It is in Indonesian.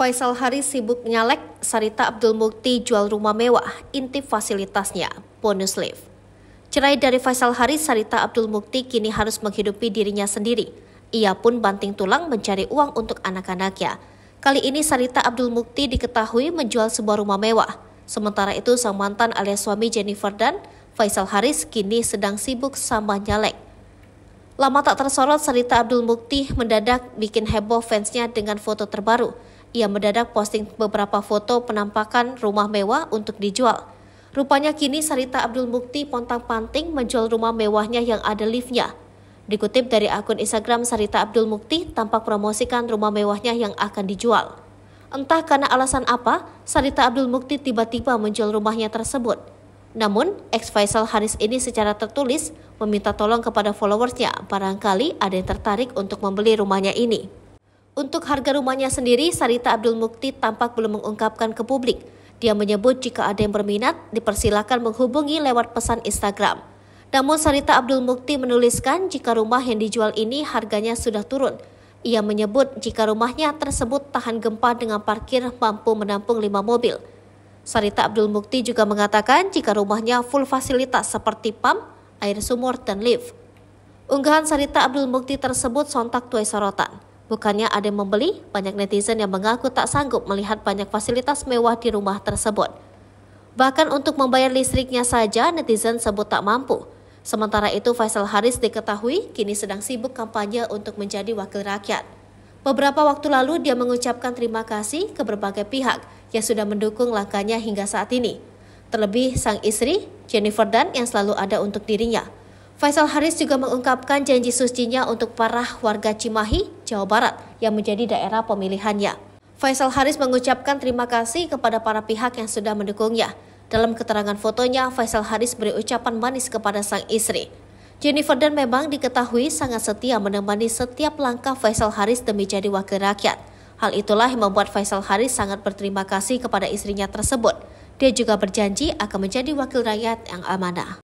Faisal Haris sibuk nyalek Sarita Abdul Mukti jual rumah mewah, intip fasilitasnya, bonus lift. Cerai dari Faisal Haris, Sarita Abdul Mukti kini harus menghidupi dirinya sendiri. Ia pun banting tulang mencari uang untuk anak-anaknya. Kali ini Sarita Abdul Mukti diketahui menjual sebuah rumah mewah. Sementara itu sang mantan alias suami Jennifer dan Faisal Haris kini sedang sibuk sama nyalek. Lama tak tersorot, Sarita Abdul Mukti mendadak bikin heboh fansnya dengan foto terbaru. Ia mendadak posting beberapa foto penampakan rumah mewah untuk dijual. Rupanya kini Sarita Abdul Mukti pontang-panting menjual rumah mewahnya yang ada liftnya. Dikutip dari akun Instagram Sarita Abdul Mukti tampak promosikan rumah mewahnya yang akan dijual. Entah karena alasan apa, Sarita Abdul Mukti tiba-tiba menjual rumahnya tersebut. Namun, ex Faisal Haris ini secara tertulis meminta tolong kepada followersnya barangkali ada yang tertarik untuk membeli rumahnya ini. Untuk harga rumahnya sendiri, Sarita Abdul Mukti tampak belum mengungkapkan ke publik. Dia menyebut jika ada yang berminat, dipersilakan menghubungi lewat pesan Instagram. Namun Sarita Abdul Mukti menuliskan jika rumah yang dijual ini harganya sudah turun. Ia menyebut jika rumahnya tersebut tahan gempa dengan parkir mampu menampung lima mobil. Sarita Abdul Mukti juga mengatakan jika rumahnya full fasilitas seperti pam, air sumur, dan lift. Unggahan Sarita Abdul Mukti tersebut sontak tuai sorotan. Bukannya ada yang membeli, banyak netizen yang mengaku tak sanggup melihat banyak fasilitas mewah di rumah tersebut. Bahkan untuk membayar listriknya saja netizen sebut tak mampu. Sementara itu Faisal Haris diketahui kini sedang sibuk kampanye untuk menjadi wakil rakyat. Beberapa waktu lalu dia mengucapkan terima kasih ke berbagai pihak yang sudah mendukung langkahnya hingga saat ini. Terlebih sang istri, Jennifer Dan yang selalu ada untuk dirinya. Faisal Haris juga mengungkapkan janji sucinya untuk para warga Cimahi Jawa Barat yang menjadi daerah pemilihannya. Faisal Haris mengucapkan terima kasih kepada para pihak yang sudah mendukungnya. Dalam keterangan fotonya, Faisal Haris beri ucapan manis kepada sang istri. Jennifer dan memang diketahui sangat setia menemani setiap langkah Faisal Haris demi jadi wakil rakyat. Hal itulah yang membuat Faisal Haris sangat berterima kasih kepada istrinya tersebut. Dia juga berjanji akan menjadi wakil rakyat yang amanah.